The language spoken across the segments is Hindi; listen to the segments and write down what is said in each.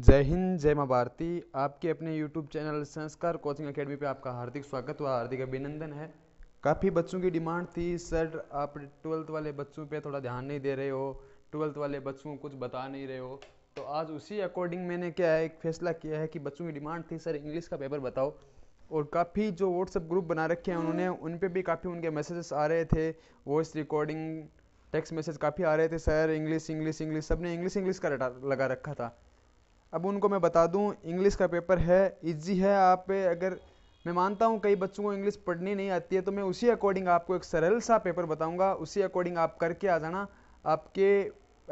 जय हिंद जय माँ भारती आपके अपने YouTube channel Sanskar coaching academy पे आपका हार्दिक स्वागत व हार्दिक अभिनंदन है काफ़ी बच्चों की डिमांड थी सर आप ट्वेल्थ वाले बच्चों पे थोड़ा ध्यान नहीं दे रहे हो ट्वेल्थ वाले बच्चों को कुछ बता नहीं रहे हो तो आज उसी अकॉर्डिंग मैंने क्या है एक फैसला किया है कि बच्चों की डिमांड थी सर इंग्लिश का पेपर बताओ और काफ़ी जो व्हाट्सएप ग्रुप बना रखे हैं उन्होंने हम्म। उन पर भी काफ़ी उनके मैसेजेस आ रहे थे वॉइस रिकॉर्डिंग टेक्स्ट मैसेज काफ़ी आ रहे थे सर इंग्लिश इंग्लिश इंग्लिश ने इंग्लिश इंग्लिश का लगा रखा था अब उनको मैं बता दूं इंग्लिश का पेपर है इजी है आप अगर मैं मानता हूं कई बच्चों को इंग्लिश पढ़नी नहीं आती है तो मैं उसी अकॉर्डिंग आपको एक सरल सा पेपर बताऊंगा उसी अकॉर्डिंग आप करके आ जाना आपके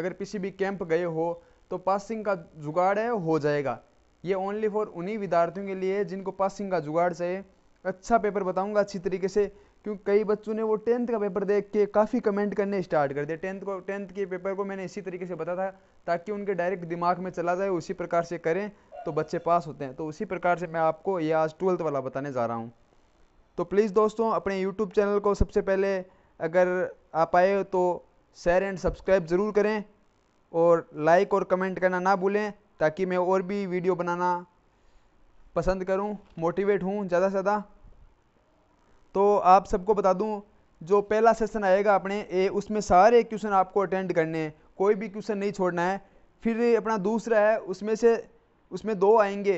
अगर किसी भी कैंप गए हो तो पासिंग का जुगाड़ है हो जाएगा ये ओनली फॉर उन्हीं विद्यार्थियों के लिए जिनको पासिंग का जुगाड़ चाहिए अच्छा पेपर बताऊँगा अच्छी तरीके से क्योंकि कई बच्चों ने वो टेंथ का पेपर देख के काफ़ी कमेंट करने स्टार्ट कर दिया टेंथ को टेंथ के पेपर को मैंने इसी तरीके से बताया था ताकि उनके डायरेक्ट दिमाग में चला जाए उसी प्रकार से करें तो बच्चे पास होते हैं तो उसी प्रकार से मैं आपको ये आज ट्वेल्थ वाला बताने जा रहा हूँ तो प्लीज़ दोस्तों अपने यूट्यूब चैनल को सबसे पहले अगर आप आए तो शेयर एंड सब्सक्राइब ज़रूर करें और लाइक और कमेंट करना ना भूलें ताकि मैं और भी वीडियो बनाना पसंद करूं मोटिवेट हूं ज़्यादा से ज़्यादा तो आप सबको बता दूं जो पहला सेशन आएगा अपने ए उसमें सारे क्वेश्चन आपको अटेंड करने हैं कोई भी क्वेश्चन नहीं छोड़ना है फिर अपना दूसरा है उसमें से उसमें दो आएंगे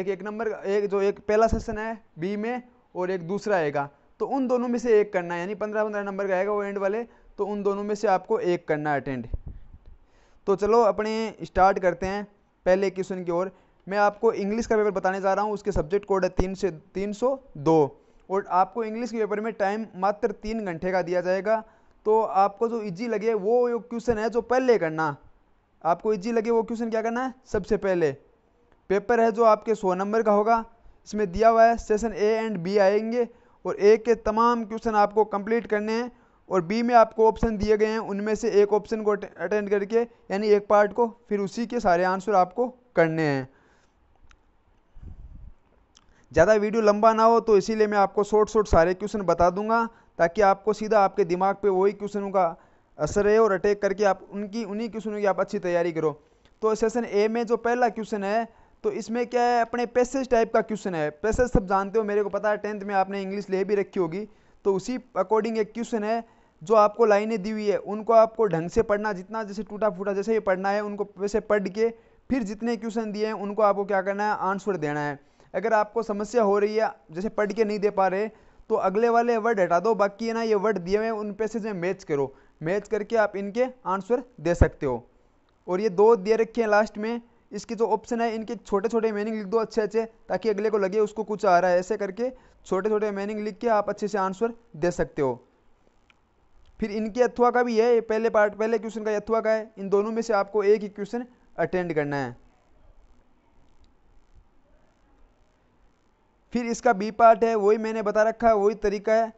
एक एक नंबर एक जो एक पहला सेशन है बी में और एक दूसरा आएगा तो उन दोनों में से एक करना है यानी पंद्रह पंद्रह नंबर का आएगा वो एंड वाले तो उन दोनों में से आपको एक करना अटेंड तो चलो अपने स्टार्ट करते हैं पहले क्वेश्चन की ओर मैं आपको इंग्लिश का पेपर बताने जा रहा हूँ उसके सब्जेक्ट कोड है तीन से तीन सौ दो और आपको इंग्लिश के पेपर में टाइम मात्र तीन घंटे का दिया जाएगा तो आपको जो इजी लगे वो क्वेश्चन है जो पहले करना आपको इजी लगे वो क्वेश्चन क्या करना है सबसे पहले पेपर है जो आपके सौ नंबर का होगा इसमें दिया हुआ है सेशन ए एंड बी आएंगे और ए के तमाम क्वेश्चन आपको कंप्लीट करने हैं और बी में आपको ऑप्शन दिए गए हैं उनमें से एक ऑप्शन को अटेंड करके यानी एक पार्ट को फिर उसी के सारे आंसर आपको करने हैं ज़्यादा वीडियो लंबा ना हो तो इसीलिए मैं आपको शॉर्ट शॉर्ट सारे क्वेश्चन बता दूंगा ताकि आपको सीधा आपके दिमाग पे वही क्वेश्चनों का असर है और अटैक करके आप उनकी उन्हीं क्वेश्चनों की आप अच्छी तैयारी करो तो सेशन ए में जो पहला क्वेश्चन है तो इसमें क्या है अपने पैसेज टाइप का क्वेश्चन है पैसेज सब जानते हो मेरे को पता है टेंथ में आपने इंग्लिश ले भी रखी होगी तो उसी अकॉर्डिंग एक क्वेश्चन है जो आपको लाइनें दी हुई है उनको आपको ढंग से पढ़ना जितना जैसे टूटा फूटा जैसे ही पढ़ना है उनको वैसे पढ़ के फिर जितने क्वेश्चन दिए हैं उनको आपको क्या करना है आंसर देना है अगर आपको समस्या हो रही है जैसे पढ़ के नहीं दे पा रहे तो अगले वाले वर्ड हटा दो बाकी है ना ये वर्ड दिए हुए उन पे से मैच करो मैच करके आप इनके आंसर दे सकते हो और ये दो दिए रखे हैं लास्ट में इसके जो ऑप्शन है इनके छोटे छोटे मीनिंग लिख दो अच्छे अच्छे ताकि अगले को लगे उसको कुछ आ रहा है ऐसे करके छोटे छोटे मीनिंग लिख के आप अच्छे से आंसर दे सकते हो फिर इनके अथवा का भी है पहले पार्ट पहले क्वेश्चन का अथवा का है इन दोनों में से आपको एक ही क्वेश्चन अटेंड करना है फिर इसका बी पार्ट है वही मैंने बता रखा है वही तरीका है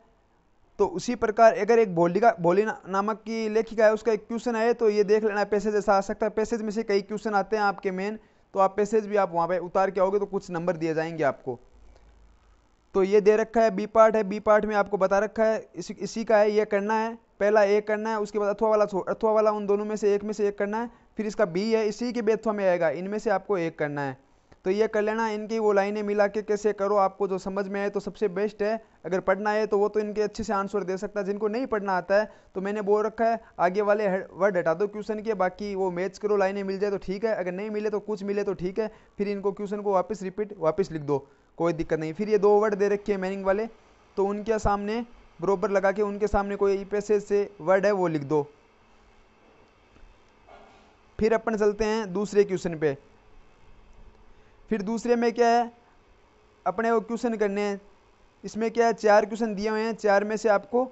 तो उसी प्रकार अगर एक बोलिका बोली ना, नामक की लेखिका है उसका एक क्वेश्चन आए तो ये देख लेना पैसेज ऐसा आ सकता है पैसेज में से कई क्वेश्चन आते हैं आपके मेन तो आप पैसेज भी आप वहाँ पे उतार के आओगे तो कुछ नंबर दिए जाएंगे आपको तो ये दे रखा है बी पार्ट है बी पार्ट में आपको बता रखा है इसी इसी का है ये करना है पहला ए करना है उसके बाद अथवा वाला अथवा वाला उन दोनों में से एक में से एक करना है फिर इसका बी है इसी के बेथवा में आएगा इनमें से आपको एक करना है तो ये कर लेना इनकी वो लाइनें मिला के कैसे करो आपको जो समझ में आए तो सबसे बेस्ट है अगर पढ़ना है तो वो तो इनके अच्छे से आंसर दे सकता है जिनको नहीं पढ़ना आता है तो मैंने बोल रखा है आगे वाले वर्ड हटा दो क्वेश्चन के बाकी वो मैच करो लाइनें मिल जाए तो ठीक है अगर नहीं मिले तो कुछ मिले तो ठीक है फिर इनको क्वेश्चन को वापस रिपीट वापस लिख दो कोई दिक्कत नहीं फिर ये दो वर्ड दे रखे हैं मैनिंग वाले तो उनके सामने बरोबर लगा के उनके सामने कोई पैसे से वर्ड है वो लिख दो फिर अपन चलते हैं दूसरे क्वेश्चन पे फिर दूसरे में क्या है अपने वो क्वेश्चन करने हैं इसमें क्या है चार क्वेश्चन दिए हुए हैं चार में से आपको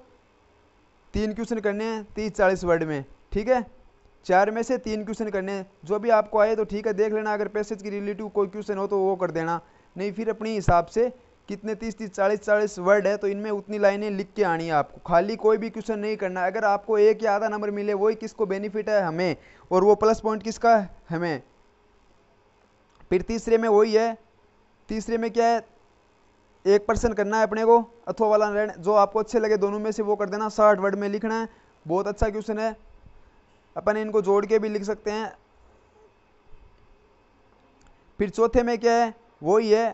तीन क्वेश्चन करने हैं तीस चालीस वर्ड में ठीक है चार में से तीन क्वेश्चन करने हैं जो भी आपको आए तो ठीक है देख लेना अगर पैसेज की रिलेटिव कोई क्वेश्चन हो तो वो कर देना नहीं फिर अपने हिसाब से कितने तीस तीस चालीस चालीस वर्ड है तो इनमें उतनी लाइनें लिख के आनी है आपको खाली कोई भी क्वेश्चन नहीं करना अगर आपको एक या आधा नंबर मिले वही किसको बेनिफिट है हमें और वो प्लस पॉइंट किसका है हमें फिर तीसरे में वही है तीसरे में क्या है एक परसेंट करना है अपने को अथवा वाला जो आपको अच्छे लगे दोनों में से वो कर देना साठ वर्ड में लिखना है बहुत अच्छा क्वेश्चन है अपन इनको जोड़ के भी लिख सकते हैं फिर चौथे में क्या है वही है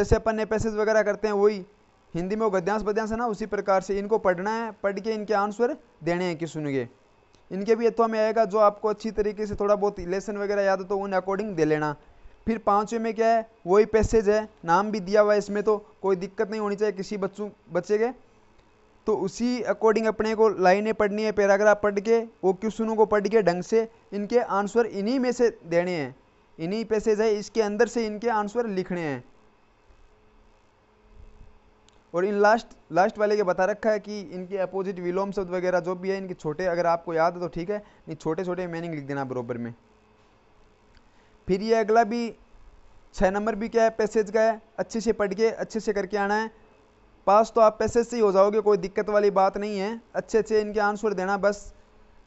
जैसे अपन ने पैसेज वगैरह करते हैं वही हिंदी में वो गद्यांश बद्यांश है ना उसी प्रकार से इनको पढ़ना है पढ़ के इनके आंसर देने हैं कि सुनिए इनके भी अथवा में आएगा जो आपको अच्छी तरीके से थोड़ा बहुत लेसन वगैरह याद हो तो उन अकॉर्डिंग दे लेना फिर पाँचवें में क्या है वही पैसेज है नाम भी दिया हुआ है इसमें तो कोई दिक्कत नहीं होनी चाहिए किसी बच्चों बच्चे के तो उसी अकॉर्डिंग अपने को लाइनें पढ़नी है पैराग्राफ पढ़ के वो क्वेश्चनों को पढ़ के ढंग से इनके आंसर इन्हीं में से देने हैं इन्हीं पैसेज है इसके अंदर से इनके आंसर लिखने हैं और इन लास्ट लास्ट वाले के बता रखा है कि इनके अपोजिट विलोम शब्द वगैरह जो भी है इनके छोटे अगर आपको याद है तो ठीक है नहीं छोटे छोटे मीनिंग लिख देना बरोबर में फिर ये अगला भी छः नंबर भी क्या है पैसेज का है अच्छे से पढ़ के अच्छे से करके आना है पास तो आप पैसेज से ही हो जाओगे कोई दिक्कत वाली बात नहीं है अच्छे अच्छे इनके आंसर देना बस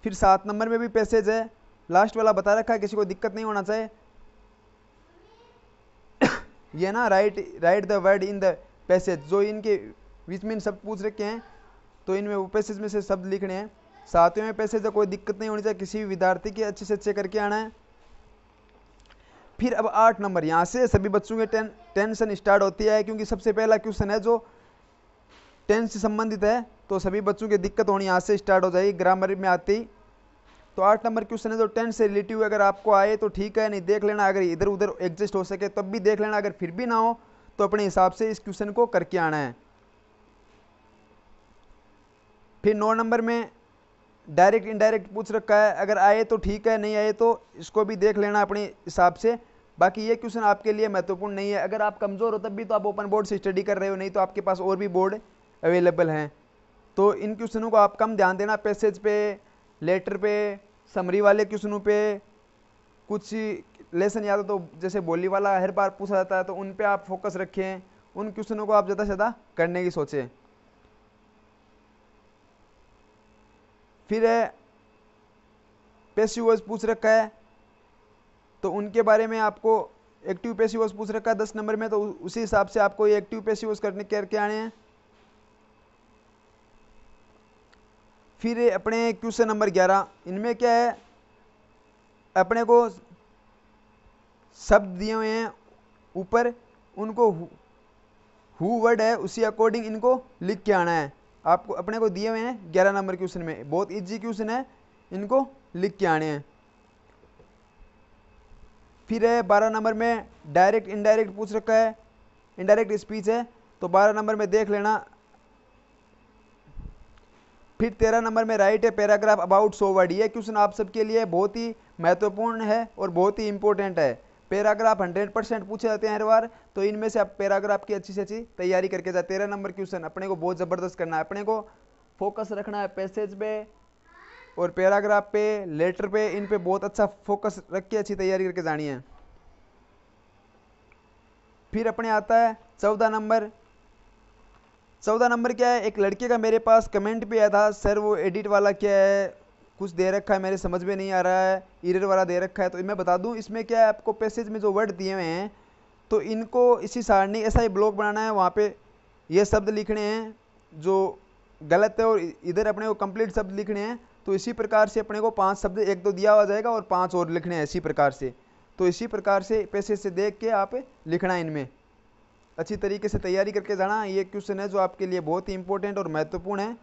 फिर सात नंबर में भी पैसेज है लास्ट वाला बता रखा है किसी को दिक्कत नहीं होना चाहिए ये ना write write the word in the passage जो इनके बीच में इन शब्द पूछ रखे हैं तो इनमें वो पैसेज में से शब्द लिखने हैं सातवें में पैसेज का कोई दिक्कत नहीं होनी चाहिए किसी भी विद्यार्थी के अच्छे से अच्छे करके आना है फिर अब आठ नंबर यहाँ से सभी बच्चों के टें, टेंशन स्टार्ट होती है क्योंकि सबसे पहला क्वेश्चन है जो टेंथ से संबंधित है तो सभी बच्चों की दिक्कत होनी यहाँ से स्टार्ट हो जाएगी ग्रामर में आती ही तो आठ नंबर क्वेश्चन है जो टेंथ से रिलेटिव अगर आपको आए तो ठीक है नहीं देख लेना अगर इधर उधर एडजस्ट हो सके तब भी देख लेना अगर फिर भी ना हो तो अपने हिसाब से इस क्वेश्चन को करके आना है फिर नौ नंबर में डायरेक्ट इनडायरेक्ट पूछ रखा है अगर आए तो ठीक है नहीं आए तो इसको भी देख लेना अपने हिसाब से बाकी ये क्वेश्चन आपके लिए महत्वपूर्ण नहीं है अगर आप कमज़ोर हो तब भी तो आप ओपन बोर्ड से स्टडी कर रहे हो नहीं तो आपके पास और भी बोर्ड अवेलेबल हैं तो इन क्वेश्चनों को आप कम ध्यान देना पैसेज पे लेटर पे समरी वाले क्वेश्चनों पे कुछ लेसन याद हो तो जैसे बोली वाला हर बार पूछा जाता है तो उन पर आप फोकस रखें उन क्वेश्चनों को आप ज़्यादा से ज़्यादा करने की सोचें फिर है पूछ रखा है तो उनके बारे में आपको एक्टिव पेशियोस पूछ रखा है दस नंबर में तो उसी हिसाब से आपको ये एक्टिव पेशियोस करने करके आने हैं फिर अपने क्वेश्चन नंबर ग्यारह इनमें क्या है अपने को शब्द दिए हुए हैं ऊपर उनको हु वर्ड है उसी अकॉर्डिंग इनको लिख के आना है आपको अपने को दिए हुए हैं ग्यारह नंबर क्वेश्चन में बहुत इजी क्वेश्चन है इनको लिख के आने हैं फिर है बारह नंबर में डायरेक्ट इनडायरेक्ट पूछ रखा है इनडायरेक्ट स्पीच है तो बारह नंबर में देख लेना फिर तेरह नंबर में राइट है पैराग्राफ अबाउट सो वर्ड ये क्वेश्चन आप सबके लिए बहुत ही महत्वपूर्ण है और बहुत ही इंपॉर्टेंट है पैराग्राफ हंड्रेड परसेंट पूछे जाते हैं हर बार तो इनमें से आप पैराग्राफ की अच्छी से अच्छी तैयारी करके जाए तेरह नंबर क्वेश्चन अपने को बहुत ज़बरदस्त करना है अपने को फोकस रखना है पैसेज पे और पैराग्राफ पे लेटर पे इन पे बहुत अच्छा फोकस रख के अच्छी तैयारी करके जानी है फिर अपने आता है चौदह नंबर चौदह नंबर क्या है एक लड़के का मेरे पास कमेंट भी आया था सर वो एडिट वाला क्या है कुछ दे रखा है मेरे समझ में नहीं आ रहा है इरर वाला दे रखा है तो मैं बता दूं इसमें क्या है आपको पैसेज में जो वर्ड दिए हुए हैं तो इनको इसी सारणी ऐसा ही ब्लॉग बनाना है वहाँ पे ये शब्द लिखने हैं जो गलत है और इधर अपने को कंप्लीट शब्द लिखने हैं तो इसी प्रकार से अपने को पांच शब्द एक दो तो दिया हुआ जाएगा और पांच और लिखने हैं इसी प्रकार से तो इसी प्रकार से पैसे से देख के आप लिखना इनमें अच्छी तरीके से तैयारी करके जाना ये क्वेश्चन है जो आपके लिए बहुत ही इंपॉर्टेंट और महत्वपूर्ण है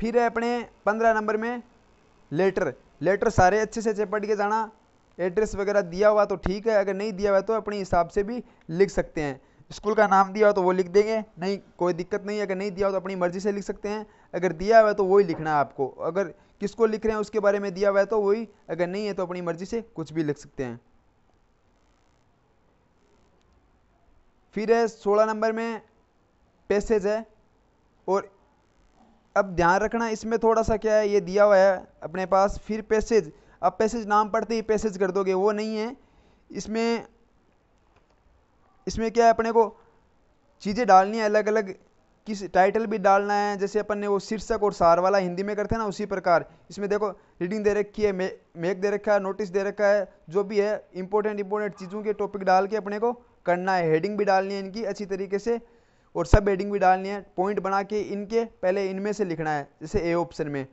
फिर है अपने पंद्रह नंबर में लेटर लेटर सारे अच्छे से चेपट के जाना एड्रेस वगैरह दिया हुआ तो ठीक है अगर नहीं दिया हुआ तो अपने हिसाब से भी लिख सकते हैं स्कूल का नाम दिया हो तो वो लिख देंगे नहीं कोई दिक्कत नहीं अगर नहीं दिया हो तो अपनी मर्ज़ी से लिख सकते हैं अगर दिया हुआ है तो वही लिखना है आपको अगर किसको लिख रहे हैं उसके बारे में दिया हुआ है तो वही अगर नहीं है तो अपनी मर्ज़ी से कुछ भी लिख सकते हैं फिर है सोलह नंबर में पैसेज है और अब ध्यान रखना इसमें थोड़ा सा क्या है ये दिया हुआ है अपने पास फिर पैसेज अब पैसेज नाम पढ़ते ही पैसेज कर दोगे वो नहीं है इसमें इसमें क्या है अपने को चीज़ें डालनी है अलग अलग किस टाइटल भी डालना है जैसे अपन ने वो शीर्षक और सार वाला हिंदी में करते हैं ना उसी प्रकार इसमें देखो रीडिंग दे रखी है मे, मेक दे रखा है नोटिस दे रखा है जो भी है इंपॉर्टेंट इंपॉर्टेंट चीज़ों के टॉपिक डाल के अपने को करना है हेडिंग भी डालनी है इनकी अच्छी तरीके से और सब हेडिंग भी डालनी है पॉइंट बना के इनके पहले इनमें से लिखना है जैसे ए ऑप्शन में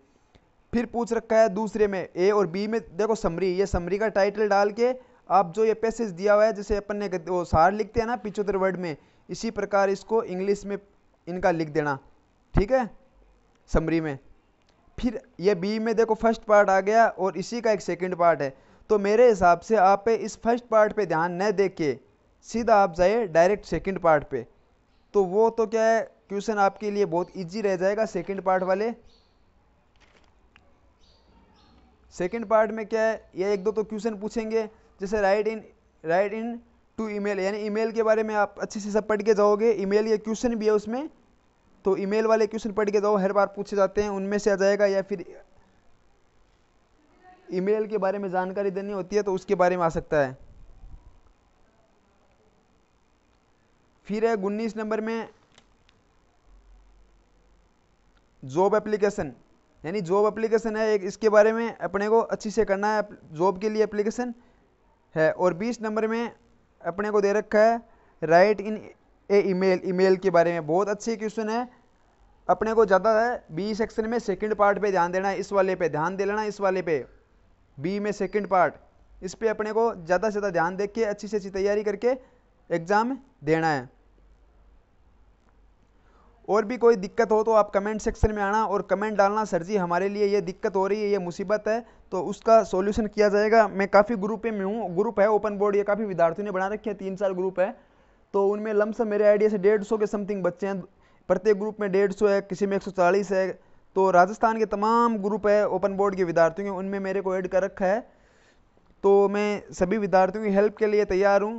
फिर पूछ रखा है दूसरे में ए और बी में देखो समरी ये समरी का टाइटल डाल के आप जो ये पैसेज दिया हुआ है जैसे अपन ने वो सार लिखते हैं ना पिचोत्तर वर्ड में इसी प्रकार इसको इंग्लिश में इनका लिख देना ठीक है समरी में फिर ये बी में देखो फर्स्ट पार्ट आ गया और इसी का एक सेकंड पार्ट है तो मेरे हिसाब से आप इस फर्स्ट पार्ट पे ध्यान न दे के सीधा आप जाइए डायरेक्ट सेकंड पार्ट पे तो वो तो क्या है क्वेश्चन आपके लिए बहुत इजी रह जाएगा सेकंड पार्ट वाले सेकंड पार्ट में क्या है ये एक दो तो क्वेश्चन पूछेंगे जैसे write in write in to email यानी ईमेल के बारे में आप अच्छे से सब पढ़ के जाओगे ईमेल या क्वेश्चन भी है उसमें तो ईमेल वाले क्वेश्चन पढ़ के जाओ हर बार पूछे जाते हैं उनमें से आ जाएगा या फिर ईमेल के बारे में जानकारी देनी होती है तो उसके बारे में आ सकता है फिर है उन्नीस नंबर में जॉब एप्लीकेशन यानी जॉब एप्लीकेशन है एक इसके बारे में अपने को अच्छे से करना है जॉब के लिए एप्लीकेशन है और बीस नंबर में अपने को दे रखा है write in a email email के बारे में बहुत अच्छे क्वेश्चन है अपने को ज़्यादा है बी सेक्शन में सेकंड पार्ट पे ध्यान देना इस वाले पे ध्यान दे लेना इस वाले पे बी में सेकंड पार्ट इस पे अपने को ज़्यादा से ज़्यादा ध्यान देख के अच्छी से अच्छी तैयारी करके एग्ज़ाम देना है और भी कोई दिक्कत हो तो आप कमेंट सेक्शन में आना और कमेंट डालना सर जी हमारे लिए ये दिक्कत हो रही है ये मुसीबत है तो उसका सॉल्यूशन किया जाएगा मैं काफ़ी ग्रुप में हूँ ग्रुप है ओपन बोर्ड ये काफ़ी विद्यार्थियों ने बना रखे हैं तीन साल ग्रुप है तो उनमें लमसम मेरे आइडिया से डेढ़ सौ के समथिंग बच्चे हैं प्रत्येक ग्रुप में डेढ़ सौ है किसी में एक सौ चालीस है तो राजस्थान के तमाम ग्रुप है ओपन बोर्ड के विद्यार्थियों के उनमें मेरे को ऐड कर रखा है तो मैं सभी विद्यार्थियों की हेल्प के लिए तैयार हूँ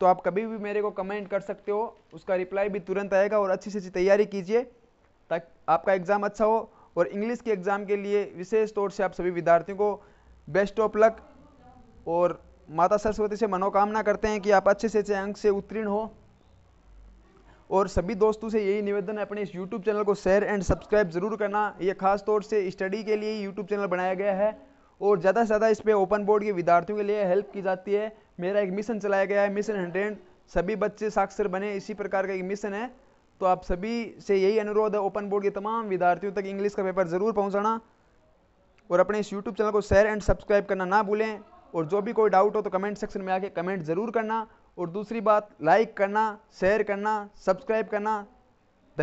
तो आप कभी भी मेरे को कमेंट कर सकते हो उसका रिप्लाई भी तुरंत आएगा और अच्छी से अच्छी तैयारी कीजिए ताकि आपका एग्ज़ाम अच्छा हो और इंग्लिश के एग्ज़ाम के लिए विशेष तौर से आप सभी विद्यार्थियों को बेस्ट ऑफ लक और माता सरस्वती से मनोकामना करते हैं कि आप अच्छे से अच्छे अंक से उत्तीर्ण हो और सभी दोस्तों से यही निवेदन है अपने इस YouTube चैनल को शेयर एंड सब्सक्राइब ज़रूर करना ये खास तौर से स्टडी के लिए यूट्यूब चैनल बनाया गया है और ज़्यादा से ज़्यादा इस पर ओपन बोर्ड के विद्यार्थियों के लिए हेल्प की जाती है मेरा एक मिशन चलाया गया है मिशन हंड्रेड सभी बच्चे साक्षर बने इसी प्रकार का एक मिशन है तो आप सभी से यही अनुरोध है ओपन बोर्ड के तमाम विद्यार्थियों तक इंग्लिश का पेपर ज़रूर पहुंचाना और अपने इस यूट्यूब चैनल को शेयर एंड सब्सक्राइब करना ना भूलें और जो भी कोई डाउट हो तो कमेंट सेक्शन में आके कमेंट ज़रूर करना और दूसरी बात लाइक करना शेयर करना सब्सक्राइब करना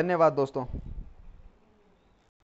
धन्यवाद दोस्तों